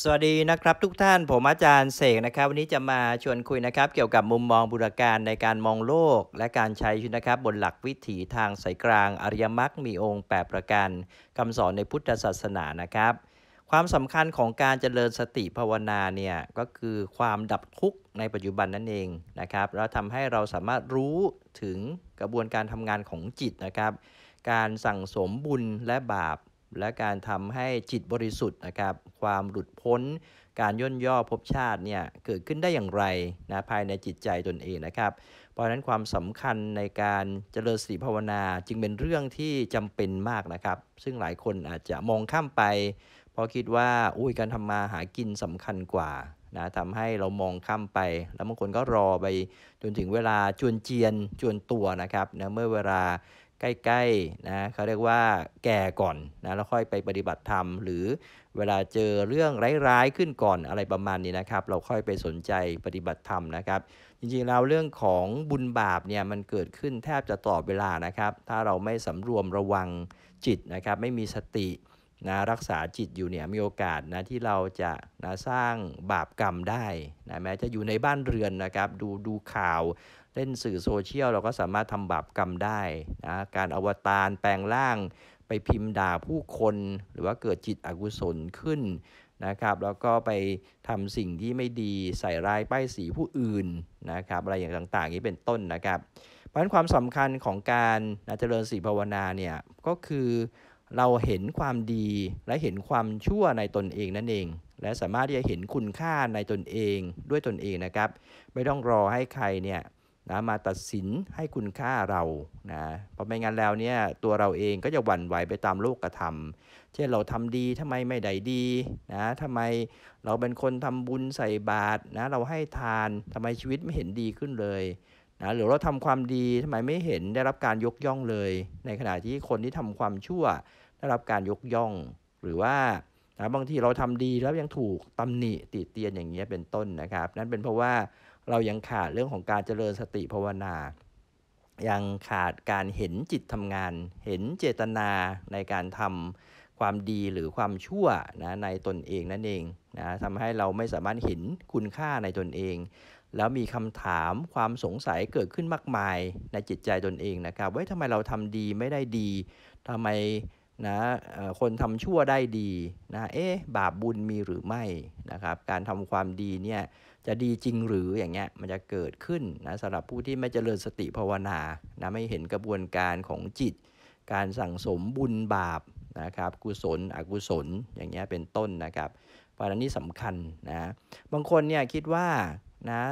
สวัสดีนะครับทุกท่านผมอาจารย์ เสกนะครับวันนี้จะมาชวนคุยนะครับ เกี่ยวกับมุมมองบุรการในการมองโลก และการใช้ชีวิตนะครับบนหลักวิถีทางสายกลาง อริยมรรคมีองค์ 8 ประการคำสอนในพุทธศาสนานะครับ ความสำคัญของการเจริญสติภาวนาเนี่ยก็คือความดับทุกข์ในปัจจุบันนั่นเองนะครับแล้วทำให้เราสามารถรู้ถึงกระบวนการทำงานของจิตนะครับ การสั่งสมบุญและบาปและการทำให้จิตบริสุทธิ์นะครับความหลุดพ้น การย่นย่อภพชาติเนี่ยเกิดขึ้นได้อย่างไรนะภายในจิตใจตนเองนะครับ เพราะนั้นความสำคัญในการเจริญสติภาวนา จึงเป็นเรื่องที่จำเป็นมากนะครับ ซึ่งหลายคนอาจจะมองข้ามไป เพราะคิดว่า อุ้ยการทำมาหากินสำคัญกว่านะทำให้เรามองข้ามไป แล้วบางคนก็รอไปจนถึงเวลาจวนเจียนจวนตัวนะครับนะเมื่อเวลาใกล้ๆนะเขาเรียกว่าแก่ก่อนนะแล้วค่อยไปปฏิบัติธรรมหรือเวลาเจอเรื่องร้ายๆ ขึ้นก่อนอะไรประมาณนี้นะครับ เราค่อยไปสนใจปฏิบัติธรรมนะครับจริงๆแล้วเรื่องของบุญบาปเนี่ยมันเกิดขึ้นแทบจะตอบเวลานะครับถ้าเราไม่สำรวมระวังจิตนะครับ ไม่มีสตินะรักษาจิตอยู่เนี่ยมีโอกาสนะที่เราจะนะสร้างบาปกรรมได้นะแม้จะอยู่ในบ้านเรือนนะครับดูดูข่าวเล่นสื่อโซเชียลเราก็สามารถทำบาปกรรมได้นะ การอวตารแปลงร่างไปพิมพ์ด่าผู้คน หรือว่าเกิดจิตอกุศลขึ้นนะครับ แล้วก็ไปทำสิ่งที่ไม่ดีใส่ร้ายป้ายสีผู้อื่นนะครับอะไรอย่างต่างๆ นี้เป็นต้นนะครับ เพราะฉะนั้นความสำคัญของการเจริญสีภาวนาเนี่ย ก็คือเราเห็นความดีและเห็นความชั่วในตนเองนั่นเอง และสามารถที่จะเห็นคุณค่าในตนเอง ด้วยตนเองนะครับ ไม่ต้องรอให้ใครเนี่ยนะมาตัดสินให้คุณค่าเรานะเพราะไม่งั้นแล้วเนี่ยตัวเราเองก็จะหวั่นไหวไปตามโลกธรรม เช่นเราทำดีทำไมไม่ได้ดีนะทำไมเราเป็นคนทำบุญใส่บาตรนะเราให้ทาน ทำไมชีวิตไม่เห็นดีขึ้นเลยนะหรือเราทำความดีทำไมไม่เห็นได้รับการยกย่องเลย ในขณะที่คนที่ทำความชั่วได้รับการยกย่องหรือว่านะบางทีเราทำดีแล้วยังถูกตำหนิติเตียนอย่างเงี้ยเป็นต้นนะครับ นั่นเป็นเพราะว่าเรายังขาดเรื่องของการเจริญสติภาวนา ยังขาดการเห็นจิตทำงาน เห็นเจตนาในการทำความดีหรือความชั่วนะในตนเองนั่นเองนะทำให้เราไม่สามารถเห็นคุณค่าในตนเอง แล้วมีคำถามความสงสัยเกิดขึ้นมากมายในจิตใจตนเองนะครับ ว่าทำไมเราทำดีไม่ได้ดี ทำไมนะคนทำชั่วได้ดีนะ เอ๊ะบาปบุญมีหรือไม่นะครับ การทำความดีเนี่ยจะดีจริงหรืออย่างเงี้ยมันจะเกิดขึ้นนะสำหรับผู้ที่ไม่เจริญสติภาวนานะไม่เห็นกระบวนการของจิต การสั่งสมบุญบาปนะครับกุศลอกุศลอย่างเงี้ยเป็นต้นนะครับเพราะนั้นนี่สำคัญนะบางคนเนี่ยคิดว่านะ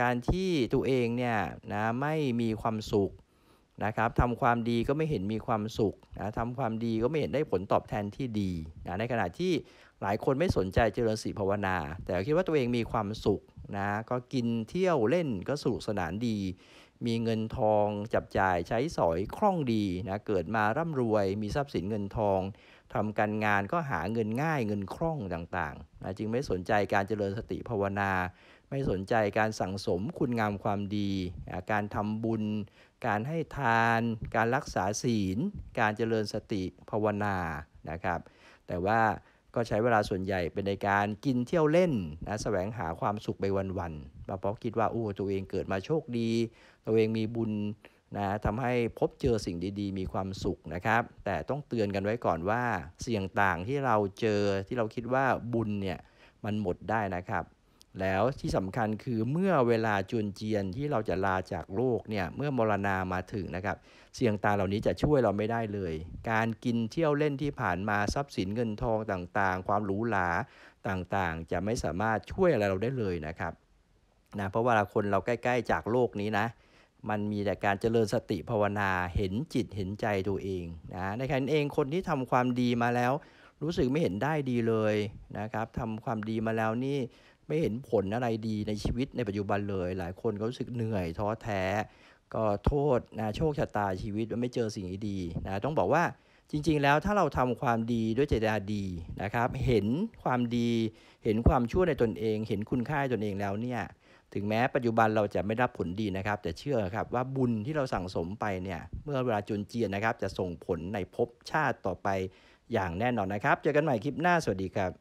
การที่ตัวเองเนี่ยนะไม่มีความสุขนะครับทำความดีก็ไม่เห็นมีความสุขนะทำความดีก็ไม่เห็นได้ผลตอบแทนที่ดีนะในขณะที่หลายคนไม่สนใจเจริญสีภาวนา แต่คิดว่าตัวเองมีความสุขนะก็กิน เที่ยวเล่นก็สุขสนานดี มีเงินทองจับจ่ายใช้สอยคล่องดีนะเกิดมาร่ำรวย มีทรัพย์สินเงินทองทำการงานก็หาเงินง่ายเงินคล่องต่างๆนะจึงไม่สนใจการเจริญสติภาวนาไม่สนใจการสั่งสมคุณงามความดี การทำบุญ การให้ทาน การรักษาศีล การเจริญสติภาวนา นะครับ แต่ว่าก็ใช้เวลาส่วนใหญ่เป็นในการกินเที่ยวเล่นนะแสวงหาความสุขไปวันๆเพราะคิดว่า โอ้ตัวเองเกิดมาโชคดี ตัวเองมีบุญนะทำให้พบเจอสิ่งดี ๆ มีความสุขนะครับ แต่ต้องเตือนกันไว้ก่อนว่าเสี่ยงต่างที่เราเจอที่เราคิดว่าบุญเนี่ยมันหมดได้นะครับแล้วที่สำคัญคือเมื่อเวลาจุนเจียนที่เราจะลาจากโลกเนี่ยเมื่อมรณามาถึงนะครับ เสียงตาเหล่านี้จะช่วยเราไม่ได้เลย การกินเที่ยวเล่นที่ผ่านมาทรัพย์สินเงินทองต่างๆ ความหรูหราต่างๆ จะไม่สามารถช่วยอะไรเราได้เลยนะครับนะเพราะว่าคนเราใกล้ๆ จากโลกนี้นะ มันมีแต่การเจริญสติภาวนาเห็นจิตเห็นใจตัวเองนะในขณะนั้นเองคนที่ทำความดีมาแล้ว รู้สึกไม่เห็นได้ดีเลยนะครับทำความดีมาแล้วนี่ไม่เห็นผลอะไรดีในชีวิตในปัจจุบันเลย หลายคนก็รู้สึกเหนื่อยท้อแท้ ก็โทษนะโชคชะตาชีวิตว่าไม่เจอสิ่งดีนะต้องบอกว่าจริง ๆ แล้วถ้าเราทำความดีด้วยเจตนาดีนะครับ เห็นความดีเห็นความชั่วในตนเอง เห็นคุณค่าตนเองแล้วเนี่ยถึงแม้ปัจจุบันเราจะไม่รับผลดีนะครับ แต่เชื่อครับว่าบุญที่เราสั่งสมไปเนี่ยเมื่อเวลาจนเจียนนะครับ จะส่งผลในภพชาติต่อไปอย่างแน่นอนนะครับเจอกันใหม่คลิปหน้าสวัสดีครับ